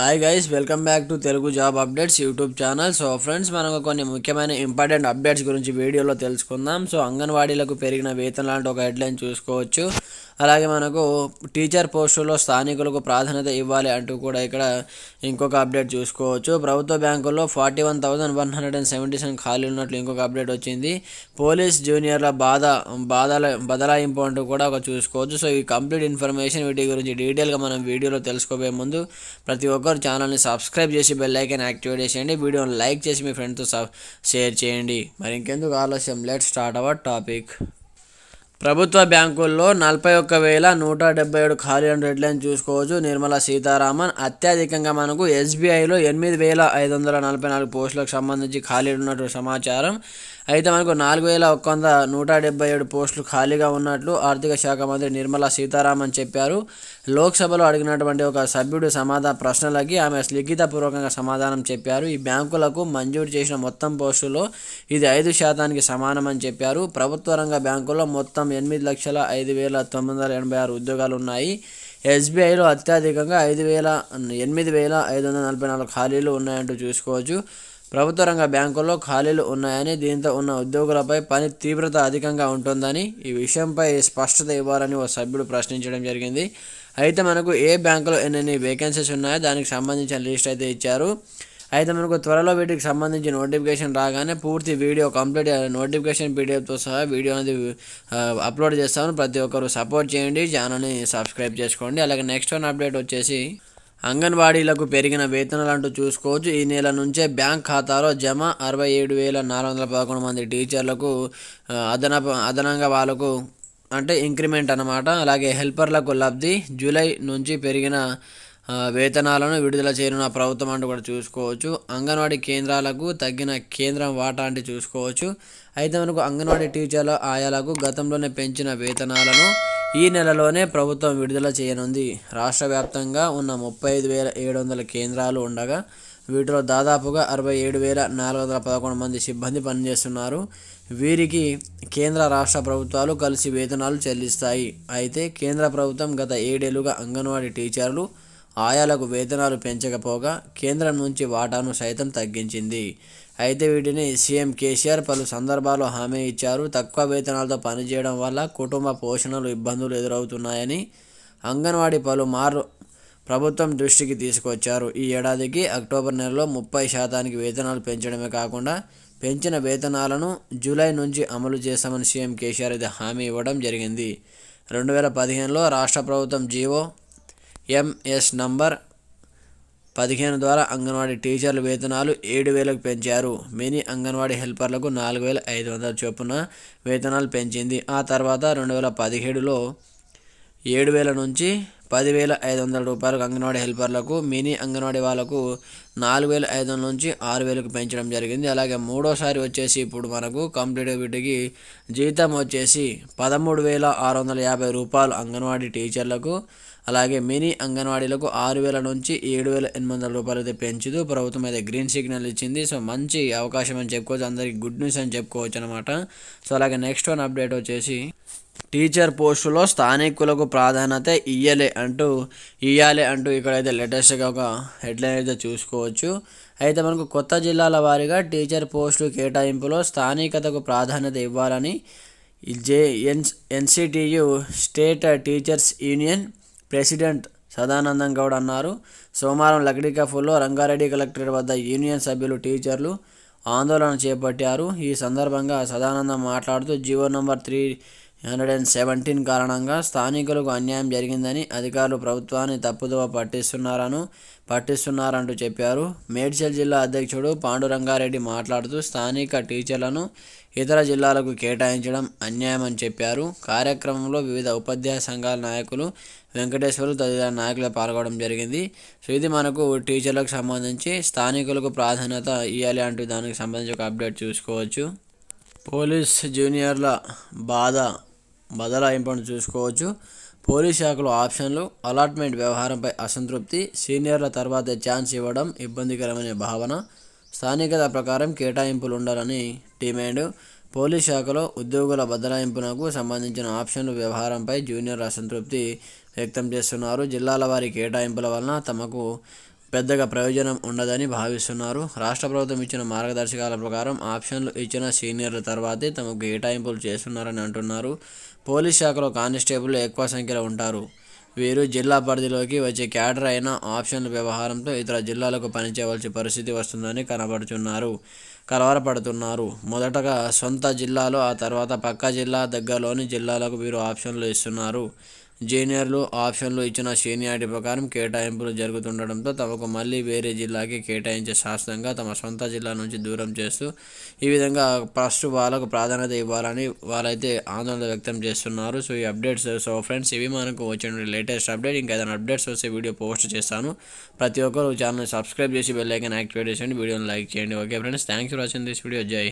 hi guys welcome back to Telugu job updates YouTube channel so friends మనం కొన్ని ముఖ్యమైన important updates గురించి వీడియోలో తెలుసుకుందాం సో అంగన్వాడీలకు పెరిగిన వేతన లాంటి ఒక హెడ్లైన్ చూసుకోవచ్చు అలాగే మనకు టీచర్ పోస్టుల్లో స్థానికులకు ప్రాధాన్యత ఇవ్వాలి అంటూ కూడా ఇక్కడ ఇంకొక అప్డేట్ చూసుకోవచ్చు ప్రభుత్వ బ్యాంకుల్లో forty one thousand one hundred and seventy seven ఖాళీ ఉన్నట్లు ఇంకొక అప్డేట్ వచ్చింది పోలీస్ జూనియర్ల బాధ బాధల బదలాయింపు అంటూ కూడా ఒక చూసుకోవచ్చు సో ఈ కంప్లీట్ ఇన్ఫర్మేషన్ వీటి గురించి డీటెయిల్గా మనం వీడియోలో తెలుసుకోబోయే ముందు ప్రతి ఒక్కరు ఒక్కొక్కరు ఛానల్ని సబ్స్క్రైబ్ చేసి బెల్ ఐకన్ యాక్టివేట్ చేసేయండి వీడియోని లైక్ చేసి మీ ఫ్రెండ్తో షేర్ చేయండి మరి ఇంకెందుకు ఆలస్యం లెట్ స్టార్ట్ అవర్ టాపిక్ ప్రభుత్వ బ్యాంకుల్లో నలభై ఒక్క వేల నూట డెబ్బై ఏడు ఖాళీలను రెడ్లని చూసుకోవచ్చు నిర్మలా సీతారామన్ అత్యధికంగా మనకు ఎస్బీఐలో ఎనిమిది వేల ఐదు వందల నలభై నాలుగు పోస్టులకు సంబంధించి ఖాళీలు ఉన్నట్టు సమాచారం అయితే మనకు నాలుగు వేల ఒక్క వంద నూట డెబ్బై ఏడు పోస్టులు ఖాళీగా ఉన్నట్లు ఆర్థిక శాఖ మంత్రి నిర్మలా సీతారామన్ చెప్పారు లోక్సభలో అడిగినటువంటి ఒక సభ్యుడు సమాధాన ప్రశ్నలకి ఆమె లిఖితపూర్వకంగా సమాధానం చెప్పారు ఈ బ్యాంకులకు మంజూరు చేసిన మొత్తం పోస్టులో ఇది ఐదు శాతానికి సమానమని చెప్పారు ప్రభుత్వ రంగ బ్యాంకుల్లో మొత్తం ఎనిమిది లక్షల ఐదు వేల తొమ్మిది వందల ఎనభై ఆరు ఉద్యోగాలు ఉన్నాయి ఎస్బీఐలో అత్యధికంగా ఐదు వేల ఎనిమిది వేల ఐదు వందల నలభై నాలుగు ఖాళీలు ఉన్నాయంటూ చూసుకోవచ్చు ప్రభుత్వ రంగ బ్యాంకుల్లో ఖాళీలు ఉన్నాయని దీంతో ఉన్న ఉద్యోగులపై పని తీవ్రత అధికంగా ఉంటుందని ఈ విషయంపై స్పష్టత ఇవ్వాలని ఓ సభ్యుడు ప్రశ్నించడం జరిగింది అయితే మనకు ఏ బ్యాంకులో ఎన్నెన్ని వేకెన్సీస్ ఉన్నాయో దానికి సంబంధించిన లిస్ట్ అయితే ఇచ్చారు అయితే మనకు త్వరలో వీటికి సంబంధించి నోటిఫికేషన్ రాగానే పూర్తి వీడియో కంప్లీట్ నోటిఫికేషన్ పీడిఎఫ్తో సహా వీడియో అనేది అప్లోడ్ చేస్తాను ప్రతి ఒక్కరు సపోర్ట్ చేయండి ఛానల్ని సబ్స్క్రైబ్ చేసుకోండి అలాగే నెక్స్ట్ వన్ అప్డేట్ వచ్చేసి అంగన్వాడీలకు పెరిగిన వేతనాలు అంటూ చూసుకోవచ్చు ఈ నెల నుంచే బ్యాంక్ ఖాతాలో జమ అరవై ఏడు వేల నాలుగు వందల పదకొండు మంది టీచర్లకు అదన అదనంగా వాళ్ళకు అంటే ఇంక్రిమెంట్ అనమాట అలాగే హెల్పర్లకు లబ్ధి జూలై నుంచి పెరిగిన వేతనాలను విడుదల చేయనున్న ప్రభుత్వం అంటూ కూడా చూసుకోవచ్చు అంగన్వాడీ కేంద్రాలకు తగ్గిన కేంద్రం వాటా అంటే చూసుకోవచ్చు అయితే మనకు అంగన్వాడీ టీచర్ల ఆయాలకు గతంలోనే పెంచిన వేతనాలను ఈ నెలలోనే ప్రభుత్వం విడుదల చేయనుంది రాష్ట్ర వ్యాప్తంగా ఉన్న ముప్పై ఐదు వేల ఏడు వందల కేంద్రాలు ఉండగా వీటిలో దాదాపుగా అరవై ఏడు వేల నాలుగు వందల పదకొండు మంది సిబ్బంది పనిచేస్తున్నారు వీరికి కేంద్ర రాష్ట్ర ప్రభుత్వాలు కలిసి వేతనాలు చెల్లిస్తాయి అయితే కేంద్ర ప్రభుత్వం గత ఏడేళ్లుగా అంగన్వాడీ టీచర్లు ఆయాలకు వేతనాలు పెంచకపోగా కేంద్రం నుంచి వాటాను సైతం తగ్గించింది అయితే వీటిని సీఎం కేసీఆర్ పలు సందర్భాల్లో హామీ ఇచ్చారు తక్కువ వేతనాలతో పనిచేయడం వల్ల కుటుంబ పోషణలు ఇబ్బందులు ఎదురవుతున్నాయని అంగన్వాడీ పలుమార్లు ప్రభుత్వం దృష్టికి తీసుకొచ్చారు ఈ ఏడాదికి అక్టోబర్ నెలలో ముప్పై శాతానికి వేతనాలు పెంచడమే కాకుండా పెంచిన వేతనాలను జూలై నుంచి అమలు చేస్తామని సీఎం కేసీఆర్ ఇది హామీ ఇవ్వడం జరిగింది రెండు వేల పదిహేనులో రాష్ట్ర ప్రభుత్వం జీవో ఎంఎస్ నంబర్ పదిహేను ద్వారా అంగన్వాడీ టీచర్ల వేతనాలు ఏడు వేలకు పెంచారు మినీ అంగన్వాడీ హెల్పర్లకు నాలుగు వేల ఐదు వందల చొప్పున వేతనాలు పెంచింది ఆ తర్వాత రెండు వేల పదిహేడులో ఏడు వేల నుంచి పదివేల ఐదు వందల రూపాయలకు అంగన్వాడీ హెల్పర్లకు మినీ అంగన్వాడీ వాళ్ళకు నాలుగు వేల ఐదు వందల నుంచి ఆరు వేలకు పెంచడం జరిగింది అలాగే మూడోసారి వచ్చేసి ఇప్పుడు మనకు కంప్లీట్ వీటికి జీతం వచ్చేసి పదమూడు వేల ఆరు వందల యాభై రూపాయలు అంగన్వాడీ టీచర్లకు అలాగే మినీ అంగన్వాడీలకు ఆరు వేల నుంచి ఏడు వేల ఎనిమిది వందల రూపాయలు అయితే పెంచుతూ ప్రభుత్వం అయితే గ్రీన్ సిగ్నల్ ఇచ్చింది సో మంచి అవకాశం అని చెప్పుకోవచ్చు అందరికి గుడ్ న్యూస్ అని చెప్పుకోవచ్చు అనమాట సో అలాగే నెక్స్ట్ వన్ అప్డేట్ వచ్చేసి టీచర్ పోస్టులో స్థానికులకు ప్రాధాన్యత ఇయ్యలే అంటూ ఇయ్యాలి అంటూ ఇక్కడైతే లేటెస్ట్గా ఒక హెడ్లైన్ అయితే చూసుకోవచ్చు అయితే మనకు కొత్త జిల్లాల వారీగా టీచర్ పోస్టు కేటాయింపులో స్థానికతకు ప్రాధాన్యత ఇవ్వాలని J N NCTU state teachers union president Sadanandam Goud అన్నారు సోమవారం లక్డీకాఫులో రంగారెడ్డి కలెక్టరేట్ వద్ద యూనియన్ సభ్యులు టీచర్లు ఆందోళన చేపట్టారు ఈ సందర్భంగా సదానందం మాట్లాడుతూ GO number three hundred and seventeen కారణంగా స్థానికులకు అన్యాయం జరిగిందని అధికారులు ప్రభుత్వాన్ని తప్పుదోవ పట్టిస్తున్నారను పట్టిస్తున్నారంటూ చెప్పారు మేడ్చల్ జిల్లా అధ్యక్షుడు పాండురంగారెడ్డి మాట్లాడుతూ స్థానిక టీచర్లను ఇతర జిల్లాలకు కేటాయించడం అన్యాయమని చెప్పారు కార్యక్రమంలో వివిధ ఉపాధ్యాయ సంఘాల నాయకులు వెంకటేశ్వరులు తదితర నాయకులు పాల్గొనడం జరిగింది సో ఇది మనకు టీచర్లకు సంబంధించి స్థానికులకు ప్రాధాన్యత ఇవ్వాలి అంటూ దానికి సంబంధించి ఒక అప్డేట్ చూసుకోవచ్చు పోలీస్ జూనియర్ల బాధ బదలాయింపును చూసుకోవచ్చు పోలీస్ శాఖలో ఆప్షన్లు అలాట్మెంట్ వ్యవహారంపై అసంతృప్తి సీనియర్ల తర్వాత ఛాన్స్ ఇవ్వడం ఇబ్బందికరమనే భావన స్థానికత ప్రకారం కేటాయింపులు ఉండాలని డిమాండ్ పోలీస్ శాఖలో ఉద్యోగుల బదలాయింపునకు సంబంధించిన ఆప్షన్లు వ్యవహారంపై జూనియర్ అసంతృప్తి వ్యక్తం చేస్తున్నారు జిల్లాల వారి కేటాయింపుల వలన తమకు పెద్దగా ప్రయోజనం ఉండదని భావిస్తున్నారు రాష్ట్ర ప్రభుత్వం ఇచ్చిన మార్గదర్శకాల ప్రకారం ఆప్షన్లు ఇచ్చిన సీనియర్ల తర్వాతే తమకు కేటాయింపులు చేస్తున్నారని అంటున్నారు పోలీస్ శాఖలో కానిస్టేబుల్ ఎక్కువ సంఖ్యలో ఉంటారు వీరు జిల్లా పరిధిలోకి వచ్చే క్యాడర్ అయిన ఆప్షన్ల వ్యవహారంతో ఇతర జిల్లాలకు పనిచేయవలసిన పరిస్థితి వస్తుందని కనబడుతున్నారు కలవరపడుతున్నారు మొదటగా సొంత జిల్లాలో ఆ తర్వాత పక్క జిల్లా దగ్గరలోని జిల్లాలకు వీరు ఆప్షన్లు ఇస్తున్నారు జూనియర్లు ఆప్షన్లు ఇచ్చిన సీనియారిటీ ప్రకారం కేటాయింపులు జరుగుతుండడంతో తమకు మళ్ళీ వేరే జిల్లాకి కేటాయించే శాస్త్రంగా తమ సొంత జిల్లా నుంచి దూరం చేస్తూ ఈ విధంగా ఫస్ట్ వాళ్ళకు ప్రాధాన్యత ఇవ్వాలని వాళ్ళైతే ఆందోళన వ్యక్తం చేస్తున్నారు సో ఈ అప్డేట్స్ సో ఫ్రెండ్స్ ఇవి మనకు వచ్చిన లేటెస్ట్ అప్డేట్ ఇంకా ఏదైనా అప్డేట్స్ వస్తే వీడియో పోస్ట్ చేస్తాను ప్రతి ఒక్కరు ఛానల్ సబ్స్క్రైబ్ చేసి బెల్ ఐకన్ యాక్టివేట్ చేసి వీడియోని లైక్ చేయండి okay friends thanks for watching this video జై